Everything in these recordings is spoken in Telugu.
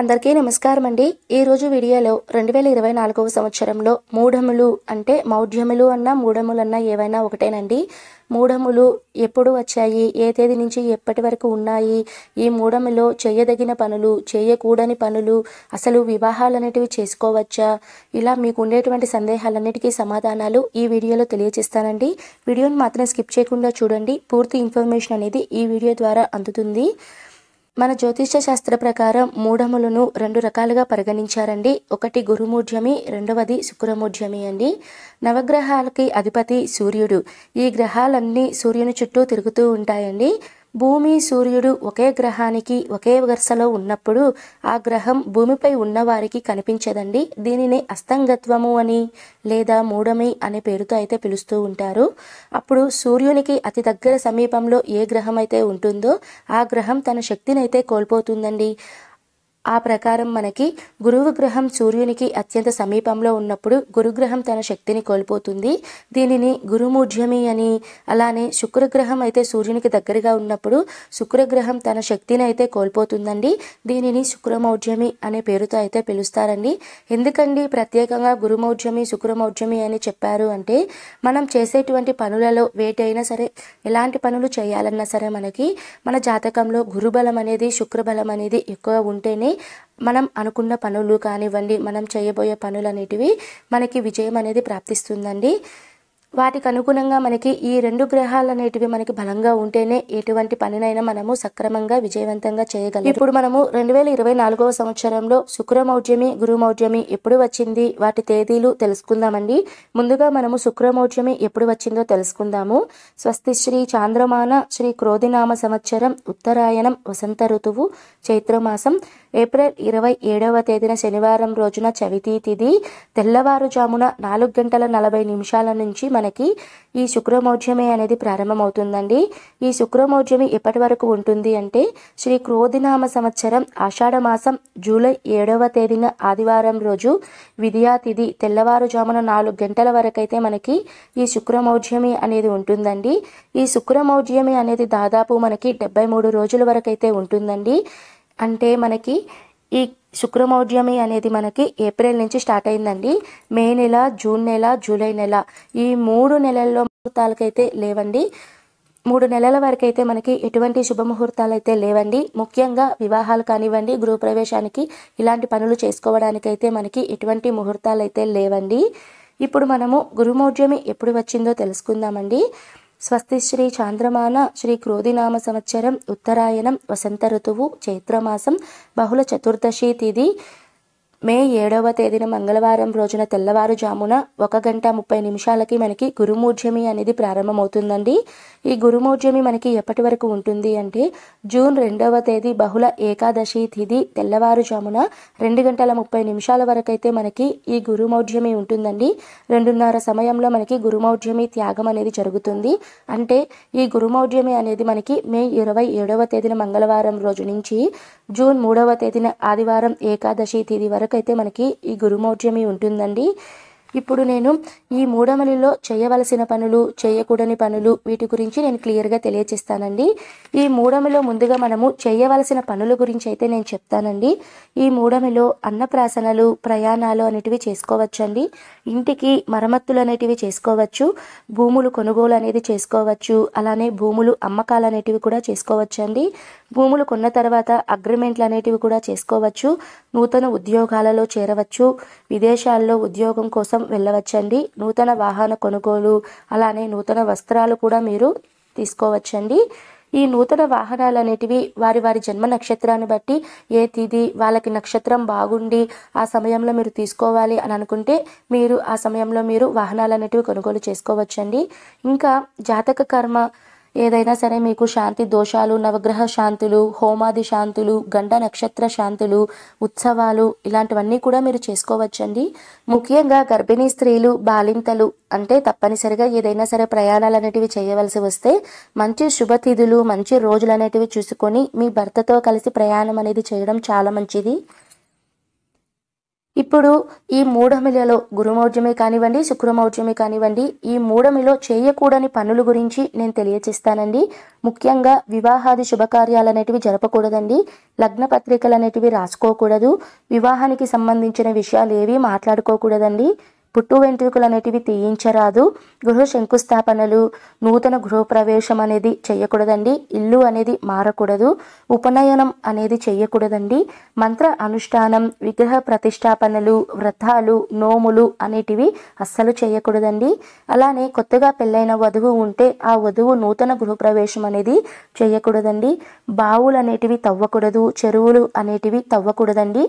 అందరికీ నమస్కారం అండి ఈరోజు వీడియోలో రెండు వేల ఇరవై నాలుగవ సంవత్సరంలో మూఢములు అంటే మౌఢ్యములు అన్నా మూఢములన్నా ఏవైనా ఒకటేనండి మూఢములు ఎప్పుడు వచ్చాయి ఏ తేదీ నుంచి ఎప్పటి వరకు ఉన్నాయి ఈ మూఢములో చేయదగిన పనులు చేయకూడని పనులు అసలు వివాహాలు అనేటివి చేసుకోవచ్చా ఇలా మీకు ఉండేటువంటి సందేహాలన్నిటికీ సమాధానాలు ఈ వీడియోలో తెలియజేస్తానండి వీడియోని మాత్రం స్కిప్ చేయకుండా చూడండి పూర్తి ఇన్ఫర్మేషన్ అనేది ఈ వీడియో ద్వారా అందుతుంది మన జ్యోతిష్య శాస్త్ర ప్రకారం మూఢములను రెండు రకాలుగా పరిగణించారండి ఒకటి గురుమూఢ్యమి రెండవది శుక్రమూఢ్యమి అండి నవగ్రహాలకి అధిపతి సూర్యుడు ఈ గ్రహాలన్నీ సూర్యుని చుట్టూ తిరుగుతూ ఉంటాయండి భూమి సూర్యుడు ఒకే గ్రహానికి ఒకే వరుసలో ఉన్నప్పుడు ఆ గ్రహం భూమిపై ఉన్నవారికి కనిపించదండి దీనిని అస్తంగత్వము అని లేదా మూఢమి అనే పేరుతో అయితే పిలుస్తూ ఉంటారు అప్పుడు సూర్యునికి అతి దగ్గర సమీపంలో ఏ గ్రహం అయితే ఉంటుందో ఆ గ్రహం తన శక్తిని అయితే కోల్పోతుందండి ఆ ప్రకారం మనకి గురువు గ్రహం సూర్యునికి అత్యంత సమీపంలో ఉన్నప్పుడు గురుగ్రహం తన శక్తిని కోల్పోతుంది దీనిని గురుమూఢ్యమి అని అలానే శుక్రగ్రహం అయితే సూర్యునికి దగ్గరగా ఉన్నప్పుడు శుక్రగ్రహం తన శక్తిని అయితే కోల్పోతుందండి దీనిని శుక్రమౌఢ్యమి అనే పేరుతో అయితే పిలుస్తారండి ఎందుకండి ప్రత్యేకంగా గురుమౌఢ్యమి శుక్రమౌఢ్యమి అని చెప్పారు అంటే మనం చేసేటువంటి పనులలో వేటైనా సరే ఎలాంటి పనులు చేయాలన్నా సరే మనకి మన జాతకంలో గురుబలం అనేది శుక్రబలం అనేది ఎక్కువ ఉంటేనే మనం అనుకున్న పనులు కానివ్వండి మనం చేయబోయే పనులు అనేటివి మనకి విజయం అనేది ప్రాప్తిస్తుందండి వాటికి అనుగుణంగా మనకి ఈ రెండు గ్రహాలు అనేటివి మనకి బలంగా ఉంటేనే ఎటువంటి పనినైనా మనము సక్రమంగా విజయవంతంగా చేయగలం ఇప్పుడు మనము రెండు వేల ఇరవై నాలుగవ సంవత్సరంలో శుక్రమౌఢ్యమి గురుమౌఢ్యమి ఎప్పుడు వచ్చింది వాటి తేదీలు తెలుసుకుందామండి ముందుగా మనము శుక్రమౌఢ్యమి ఎప్పుడు వచ్చిందో తెలుసుకుందాము స్వస్తి శ్రీ చాంద్రమాన శ్రీ క్రోధినామ సంవత్సరం ఉత్తరాయణం వసంత ఋతువు చైత్రమాసం ఏప్రిల్ ఇరవై ఏడవ తేదీన శనివారం రోజున చవితి తిది తెల్లవారుజామున నాలుగు గంటల నలభై నిమిషాల నుంచి మన మనకి ఈ శుక్రమౌఢ్యమి అనేది ప్రారంభమవుతుందండి ఈ శుక్రమౌజమి ఎప్పటి వరకు ఉంటుంది అంటే శ్రీ క్రోధినామ సంవత్సరం మాసం జూలై ఏడవ తేదీన ఆదివారం రోజు విద్యాతిథి తెల్లవారుజామున నాలుగు గంటల వరకైతే మనకి ఈ శుక్రమౌజమి అనేది ఉంటుందండి ఈ శుక్రమౌజమి అనేది దాదాపు మనకి డెబ్బై మూడు రోజుల వరకైతే ఉంటుందండి అంటే మనకి ఈ శుక్రమౌఢ్యమి అనేది మనకి ఏప్రిల్ నుంచి స్టార్ట్ అయిందండి మే నెల జూన్ నెల జూలై నెల ఈ మూడు నెలల్లో ముహూర్తాలకైతే లేవండి మూడు నెలల వరకు అయితే మనకి ఎటువంటి శుభముహూర్తాలు అయితే లేవండి ముఖ్యంగా వివాహాలు కానివ్వండి గృహప్రవేశానికి ఇలాంటి పనులు చేసుకోవడానికైతే మనకి ఎటువంటి ముహూర్తాలు అయితే లేవండి ఇప్పుడు మనము గురుమౌఢ్యమి ఎప్పుడు వచ్చిందో తెలుసుకుందామండి స్వస్తి శ్రీ చాంద్రమాన శ్రీ క్రోధినామ సంవత్సరం ఉత్తరాయణం వసంత ఋతువు చైత్రమాసం బహుళ చతుర్దశి తిథి మే ఏడవ తేదీన మంగళవారం రోజున తెల్లవారుజామున ఒక గంట ముప్పై నిమిషాలకి మనకి గురుమూర్జమి అనేది ప్రారంభమవుతుందండి ఈ గురుమూర్జమి మనకి ఎప్పటి వరకు ఉంటుంది అంటే జూన్ రెండవ తేదీ బహుళ ఏకాదశి తిథి తెల్లవారుజామున రెండు గంటల ముప్పై నిమిషాల వరకు అయితే మనకి ఈ గురుమౌఢ్యమి ఉంటుందండి రెండున్నర సమయంలో మనకి గురుమౌఢ్యమి త్యాగం అనేది జరుగుతుంది అంటే ఈ గురుమౌఢ్యమి అనేది మనకి మే ఇరవై ఏడవ తేదీన మంగళవారం రోజు నుంచి జూన్ మూడవ తేదీన ఆదివారం ఏకాదశి తిథి వరకు దాకైతే మనకి ఈ గురుమౌఢ్యమి ఉంటుందండి ఇప్పుడు నేను ఈ మూడమలిలో చేయవలసిన పనులు చేయకూడని పనులు వీటి గురించి నేను క్లియర్గా తెలియచేస్తానండి ఈ మూడమిలో ముందుగా మనము చేయవలసిన పనుల గురించి అయితే నేను చెప్తానండి ఈ మూడమిలో అన్నప్రాసనలు ప్రయాణాలు అనేటివి చేసుకోవచ్చండి ఇంటికి మరమ్మతులు అనేటివి చేసుకోవచ్చు భూములు కొనుగోలు అనేది చేసుకోవచ్చు అలానే భూములు అమ్మకాలు అనేటివి కూడా చేసుకోవచ్చండి భూములు కొన్న తర్వాత అగ్రిమెంట్లు అనేటివి కూడా చేసుకోవచ్చు నూతన ఉద్యోగాలలో చేరవచ్చు విదేశాల్లో ఉద్యోగం కోసం వెళ్ళవచ్చండి నూతన వాహన కొనుగోలు అలానే నూతన వస్త్రాలు కూడా మీరు తీసుకోవచ్చండి ఈ నూతన వాహనాలు అనేటివి వారి వారి జన్మ నక్షత్రాన్ని బట్టి ఏ తిది వాళ్ళకి నక్షత్రం బాగుండి ఆ సమయంలో మీరు తీసుకోవాలి అని అనుకుంటే మీరు ఆ సమయంలో మీరు వాహనాలు అనేటివి కొనుగోలు చేసుకోవచ్చండి ఇంకా జాతక కర్మ ఏదైనా సరే మీకు శాంతి దోషాలు నవగ్రహ శాంతులు హోమాది శాంతులు గండ నక్షత్ర శాంతులు ఉత్సవాలు ఇలాంటివన్నీ కూడా మీరు చేసుకోవచ్చండి ముఖ్యంగా గర్భిణీ స్త్రీలు బాలింతలు అంటే తప్పనిసరిగా ఏదైనా సరే ప్రయాణాలు అనేటివి చేయవలసి వస్తే మంచి శుభతిథులు మంచి రోజులు అనేటివి చూసుకొని మీ భర్తతో కలిసి ప్రయాణం అనేది చేయడం చాలా మంచిది ఇప్పుడు ఈ మూఢమిలలో గురుమౌర్జమే కానివ్వండి శుక్రమౌర్జమే కానివ్వండి ఈ మూఢమిలో చేయకూడని పనుల గురించి నేను తెలియచేస్తానండి ముఖ్యంగా వివాహాది శుభకార్యాలు అనేటివి జరపకూడదండి లగ్న పత్రికలు అనేటివి రాసుకోకూడదు వివాహానికి సంబంధించిన విషయాలు ఏవి మాట్లాడుకోకూడదండి పుట్టు వెంట్రుకలు అనేటివి తీయించరాదు గృహ శంకుస్థాపనలు నూతన గృహప్రవేశం అనేది చేయకూడదండి ఇల్లు అనేది మారకూడదు ఉపనయనం అనేది చేయకూడదండి మంత్ర అనుష్ఠానం విగ్రహ ప్రతిష్టాపనలు వ్రతాలు నోములు అనేటివి అస్సలు చేయకూడదండి అలానే కొత్తగా పెళ్ళైన వధువు ఉంటే ఆ వధువు నూతన గృహప్రవేశం అనేది చేయకూడదండి బావులు అనేటివి తవ్వకూడదు చెరువులు అనేటివి తవ్వకూడదండి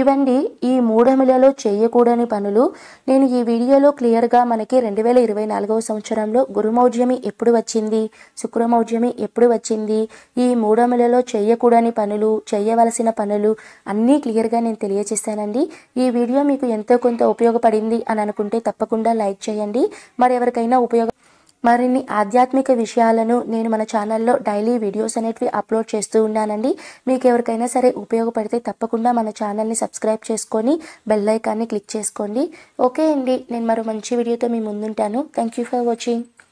ఇవండి ఈ మూడమిలలో చేయకూడని పనులు నేను ఈ వీడియోలో క్లియర్గా మనకి రెండు వేల ఇరవై నాలుగవ సంవత్సరంలో గురుమౌజ్యమి ఎప్పుడు వచ్చింది శుక్రమౌజ్యమి ఎప్పుడు వచ్చింది ఈ మూడమిలలో చేయకూడని పనులు చేయవలసిన పనులు అన్నీ క్లియర్గా నేను తెలియజేస్తానండి ఈ వీడియో మీకు ఎంతో కొంత ఉపయోగపడింది అని అనుకుంటే తప్పకుండా లైక్ చేయండి మరి ఎవరికైనా ఉపయోగ మరిన్ని ఆధ్యాత్మిక విషయాలను నేను మన ఛానల్లో డైలీ వీడియోస్ అనేటివి అప్లోడ్ చేస్తూ ఉన్నానండి మీకు ఎవరికైనా సరే ఉపయోగపడితే తప్పకుండా మన ఛానల్ని సబ్స్క్రైబ్ చేసుకొని బెల్లైకాన్ని క్లిక్ చేసుకోండి ఓకే అండి నేను మరో మంచి వీడియోతో మీ ముందుంటాను థ్యాంక్ యూ ఫర్ వాచింగ్